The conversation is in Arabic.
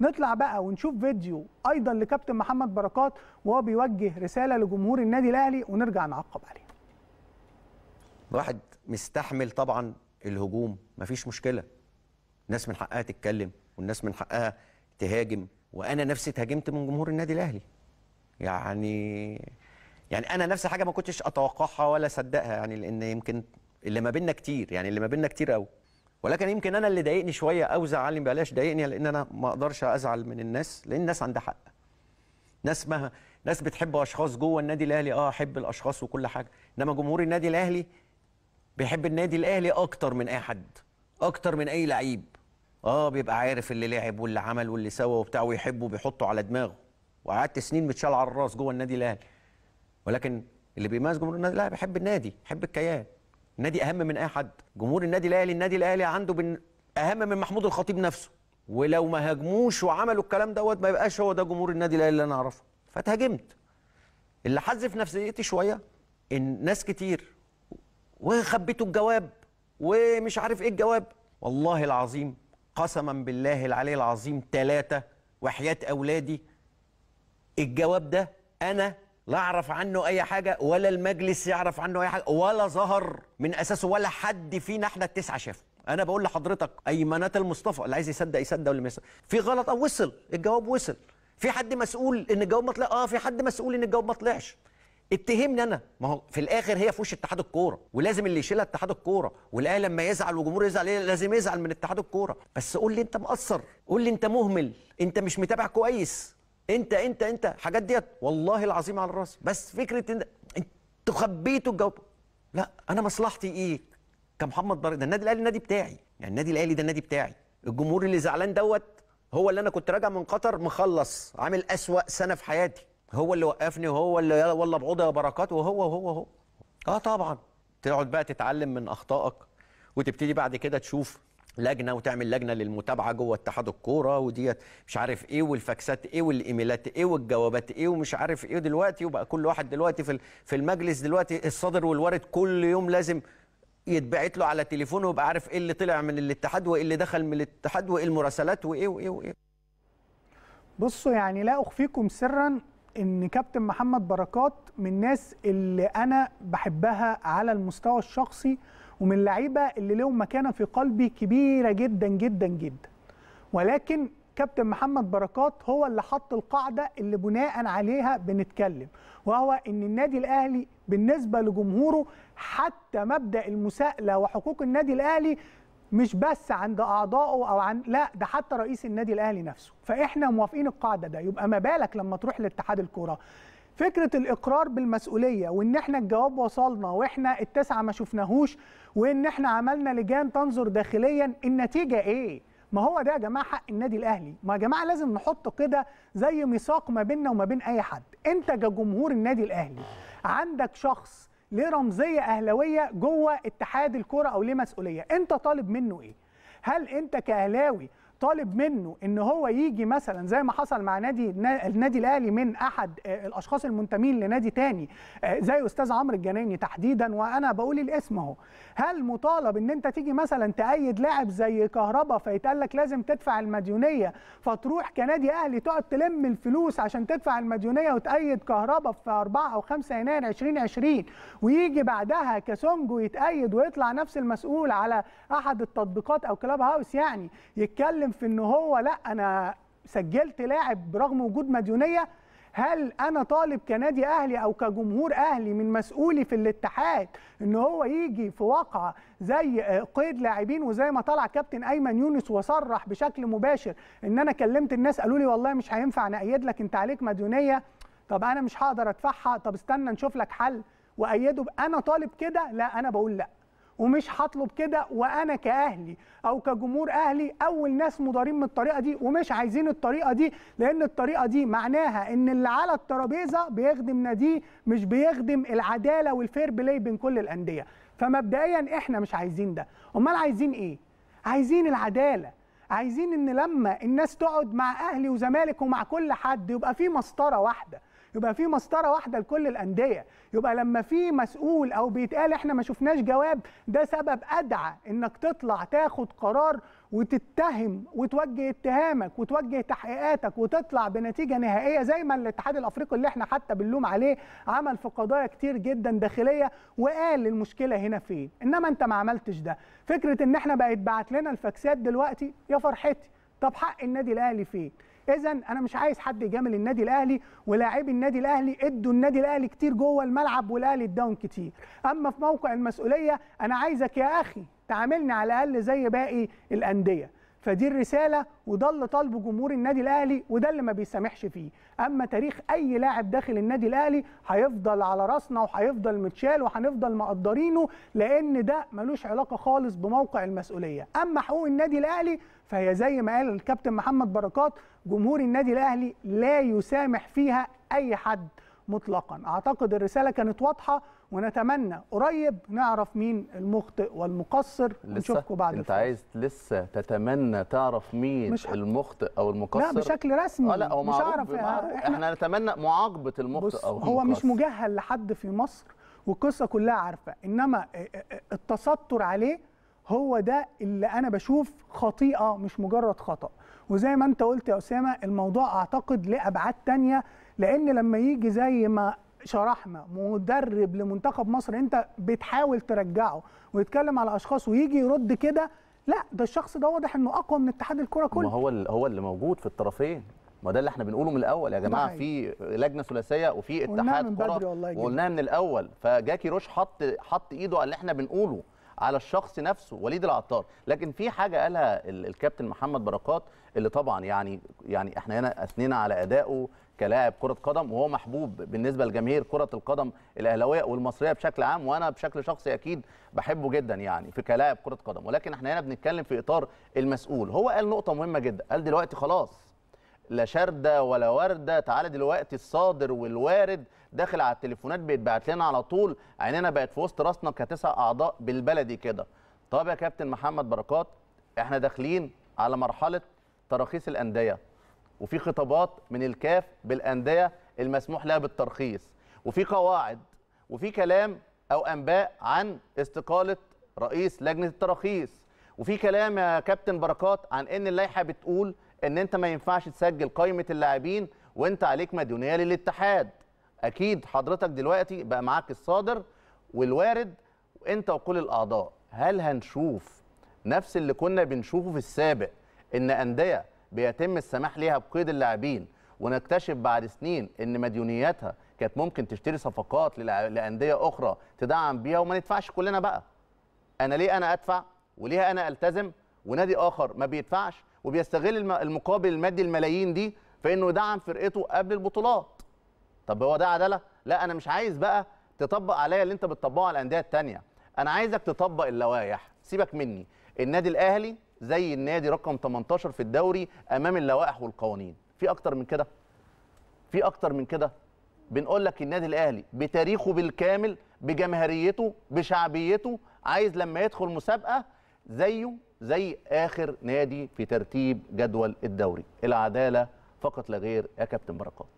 نطلع بقى ونشوف فيديو ايضا لكابتن محمد بركات وهو بيوجه رساله لجمهور النادي الاهلي ونرجع نعقب عليه. واحد مستحمل طبعا الهجوم مفيش مشكله. الناس من حقها تتكلم والناس من حقها تهاجم وانا نفسي اتهاجمت من جمهور النادي الاهلي. يعني يعني انا نفسي حاجه ما كنتش اتوقعها ولا اصدقها يعني لان يمكن اللي ما بيننا كتير يعني اللي ما بيننا كتير قوي. ولكن يمكن انا اللي ضايقني شويه او زعلني بلاش ضايقني لان انا ما اقدرش ازعل من الناس لان الناس عندها حق ناس ما ناس بتحب اشخاص جوه النادي الاهلي اه احب الاشخاص وكل حاجه انما جمهور النادي الاهلي بيحب النادي الاهلي اكتر من اي حد اكتر من اي لعيب اه بيبقى عارف اللي لعب واللي عمل واللي سوى وبتاع ويحبه بيحطه على دماغه وقعدت سنين متشال على الراس جوه النادي الاهلي ولكن اللي بيميز جمهور النادي لا بيحب النادي بيحب الكيان النادي اهم من اي حد جمهور النادي الاهلي النادي الاهلي عنده بن... اهم من محمود الخطيب نفسه ولو ما هاجموش وعملوا الكلام دوت ما يبقاش هو ده جمهور النادي الاهلي اللي انا اعرفه فاتهاجمت اللي حذف نفسيتي شويه ان ناس كتير وخبيتوا الجواب ومش عارف ايه الجواب والله العظيم قسما بالله العلي العظيم ثلاثه وحياه اولادي الجواب ده انا لا اعرف عنه اي حاجه ولا المجلس يعرف عنه اي حاجه ولا ظهر من اساسه ولا حد فينا احنا التسعه شافه انا بقول لحضرتك ايمانات المصطفى اللي عايز يصدق يصدق واللي ما يصدق في غلط او آه، وصل الجواب وصل في حد مسؤول ان الجواب ما طلع اه في حد مسؤول ان الجواب ما طلعش اتهمني انا ما هو في الاخر هي في وش اتحاد الكوره ولازم اللي يشيلها اتحاد الكوره والاهلي لما يزعل والجمهور يزعل إيه؟ لازم يزعل من اتحاد الكوره بس قول لي انت مقصر قول لي انت مهمل انت مش متابع كويس انت انت انت حاجات ديت والله العظيم على الراس بس فكره ان انتوا خبيتوا الجواب لا انا مصلحتي ايه كمحمد بر ده النادي الاهلي النادي بتاعي يعني النادي الاهلي ده النادي بتاعي الجمهور اللي زعلان دوت هو اللي انا كنت راجع من قطر مخلص عامل اسوا سنه في حياتي هو اللي وقفني وهو اللي والله بعوضه يا بركات وهو وهو هو اه طبعا تقعد بقى تتعلم من اخطائك وتبتدي بعد كده تشوف لجنه وتعمل لجنه للمتابعه جوه اتحاد الكوره وديت مش عارف ايه والفاكسات ايه والايميلات ايه والجوابات ايه ومش عارف ايه دلوقتي وبقى كل واحد دلوقتي في في المجلس دلوقتي الصادر والوارد كل يوم لازم يتبعت له على تليفونه ويبقى عارف ايه اللي طلع من الاتحاد وايه اللي دخل من الاتحاد وايه المراسلات وايه وايه وايه بصوا يعني لا اخفيكم سرا ان كابتن محمد بركات من الناس اللي انا بحبها على المستوى الشخصي ومن اللعيبه اللي لهم مكانه في قلبي كبيره جدا جدا جدا ولكن كابتن محمد بركات هو اللي حط القاعده اللي بناء عليها بنتكلم وهو ان النادي الاهلي بالنسبه لجمهوره حتى مبدا المساءله وحقوق النادي الاهلي مش بس عند اعضائه او عن لا ده حتى رئيس النادي الاهلي نفسه فاحنا موافقين القاعده ده يبقى ما بالك لما تروح لاتحاد الكوره فكره الاقرار بالمسؤوليه وان احنا الجواب وصلنا واحنا التسعه ما شفناهوش وان احنا عملنا لجان تنظر داخليا النتيجه ايه ما هو ده يا جماعه حق النادي الاهلي ما يا جماعه لازم نحط كده زي ميثاق ما بيننا وما بين اي حد انت كجمهور النادي الاهلي عندك شخص ليه رمزيه اهلاويه جوه اتحاد الكره او ليه مسؤوليه انت طالب منه ايه هل انت كاهلاوي طالب منه ان هو يجي مثلا زي ما حصل مع نادي النادي الاهلي من احد آه، الاشخاص المنتمين لنادي تاني آه، زي استاذ عمرو الجناني تحديدا وانا بقول الاسم اهو هل مطالب ان انت تيجي مثلا تأيد لاعب زي كهربا فيتقال لك لازم تدفع المديونيه فتروح كنادي اهلي تقعد تلم الفلوس عشان تدفع المديونيه وتأيد كهربا في 4 او 5 يناير 2020 ويجي بعدها كسونجو يتأيد ويطلع نفس المسؤول على احد التطبيقات او كلاب هاوس يعني يتكلم في ان هو لا انا سجلت لاعب برغم وجود مديونيه هل انا طالب كنادي اهلي او كجمهور اهلي من مسؤولي في الاتحاد ان هو يجي في واقعه زي آه، قيد لاعبين وزي ما طلع كابتن ايمن يونس وصرح بشكل مباشر ان انا كلمت الناس قالوا لي والله مش هينفع نأيد لك انت عليك مديونيه طب انا مش هقدر ادفعها طب استنى نشوف لك حل وايده انا طالب كده لا انا بقول لا ومش هطلب كده وانا كاهلي او كجمهور اهلي اول ناس مضارين من الطريقه دي ومش عايزين الطريقه دي لان الطريقه دي معناها ان اللي على الترابيزه بيخدم ناديه مش بيخدم العداله والفير بلاي بين كل الانديه فمبدئيا احنا مش عايزين ده امال عايزين ايه عايزين العداله عايزين ان لما الناس تقعد مع اهلي وزمالك ومع كل حد يبقى في مسطره واحده يبقى في مسطره واحده لكل الانديه يبقى لما في مسؤول او بيتقال احنا ما شفناش جواب ده سبب ادعى انك تطلع تاخد قرار وتتهم وتوجه اتهامك وتوجه تحقيقاتك وتطلع بنتيجه نهائيه زي ما الاتحاد الافريقي اللي احنا حتى بنلوم عليه عمل في قضايا كتير جدا داخليه وقال المشكله هنا فين انما انت ما عملتش ده فكره ان احنا بقت بعت لنا الفاكسات دلوقتي يا فرحتي طب حق النادي الاهلي فين اذا انا مش عايز حد يجامل النادي الاهلي ولاعبي النادي الاهلي ادوا النادي الاهلي كتير جوه الملعب والاهلي اداهم كتير اما في موقع المسؤوليه انا عايزك يا اخي تعاملني على الاقل زي باقي الانديه فدي الرساله وده اللي طالبه جمهور النادي الاهلي وده اللي ما بيسامحش فيه اما تاريخ اي لاعب داخل النادي الاهلي هيفضل على راسنا وهيفضل متشال وهنفضل مقدرينه لان ده ملوش علاقه خالص بموقع المسؤوليه اما حقوق النادي الاهلي فهي زي ما قال الكابتن محمد بركات جمهور النادي الاهلي لا يسامح فيها اي حد مطلقا اعتقد الرساله كانت واضحه ونتمنى قريب نعرف مين المخطئ والمقصر ونشوفكم بعد انت عايز لسه تتمنى تعرف مين مش المخطئ او المقصر لا بشكل رسمي آه، لا هو مش هعرف آه، احنا, نتمنى معاقبه المخطئ او المقصر هو مش مجهل لحد في مصر والقصه كلها عارفه انما آه، التستر عليه هو ده اللي انا بشوف خطيئه مش مجرد خطا وزي ما انت قلت يا اسامه الموضوع اعتقد لابعاد ابعاد تانية لان لما يجي زي ما شرحنا مدرب لمنتخب مصر انت بتحاول ترجعه ويتكلم على اشخاص ويجي يرد كده لا ده الشخص ده واضح انه اقوى من اتحاد الكره كله ما هو هو اللي موجود في الطرفين ما ده اللي احنا بنقوله من الاول يا جماعه في لجنه ثلاثيه وفي اتحاد كره وقلناها من الاول فجاكي روش حط حط ايده على اللي احنا بنقوله على الشخص نفسه وليد العطار لكن في حاجه قالها الكابتن محمد بركات اللي طبعا يعني يعني احنا هنا اثنينا على ادائه كلاعب كره قدم وهو محبوب بالنسبه لجماهير كره القدم الاهلاويه والمصريه بشكل عام وانا بشكل شخصي اكيد بحبه جدا يعني في كلاعب كره قدم ولكن احنا هنا بنتكلم في اطار المسؤول هو قال نقطه مهمه جدا قال دلوقتي خلاص لا شارده ولا ورده تعالى دلوقتي الصادر والوارد داخل على التليفونات بيتبعت لنا على طول عيننا بقت في وسط راسنا كتسع اعضاء بالبلدي كده طب يا كابتن محمد بركات احنا داخلين على مرحله تراخيص الانديه وفي خطابات من الكاف بالانديه المسموح لها بالترخيص وفي قواعد وفي كلام او انباء عن استقاله رئيس لجنه التراخيص وفي كلام يا كابتن بركات عن ان اللائحه بتقول ان انت ما ينفعش تسجل قائمه اللاعبين وانت عليك مديونيه للاتحاد اكيد حضرتك دلوقتي بقى معاك الصادر والوارد انت وكل الاعضاء هل هنشوف نفس اللي كنا بنشوفه في السابق ان انديه بيتم السماح ليها بقيد اللاعبين ونكتشف بعد سنين ان مديونياتها كانت ممكن تشتري صفقات لانديه اخرى تدعم بيها وما ندفعش كلنا بقى انا ليه انا ادفع وليه انا التزم ونادي اخر ما بيدفعش وبيستغل المقابل المادي الملايين دي فانه يدعم فرقته قبل البطولات طب هو ده عداله لا انا مش عايز بقى تطبق عليا اللي انت بتطبقه على الانديه الثانيه انا عايزك تطبق اللوائح سيبك مني النادي الاهلي زي النادي رقم 18 في الدوري امام اللوائح والقوانين في اكتر من كده في اكتر من كده بنقول لك النادي الاهلي بتاريخه بالكامل بجماهيريته بشعبيته عايز لما يدخل مسابقه زيه زي اخر نادي في ترتيب جدول الدوري العداله فقط لا غير يا كابتن بركات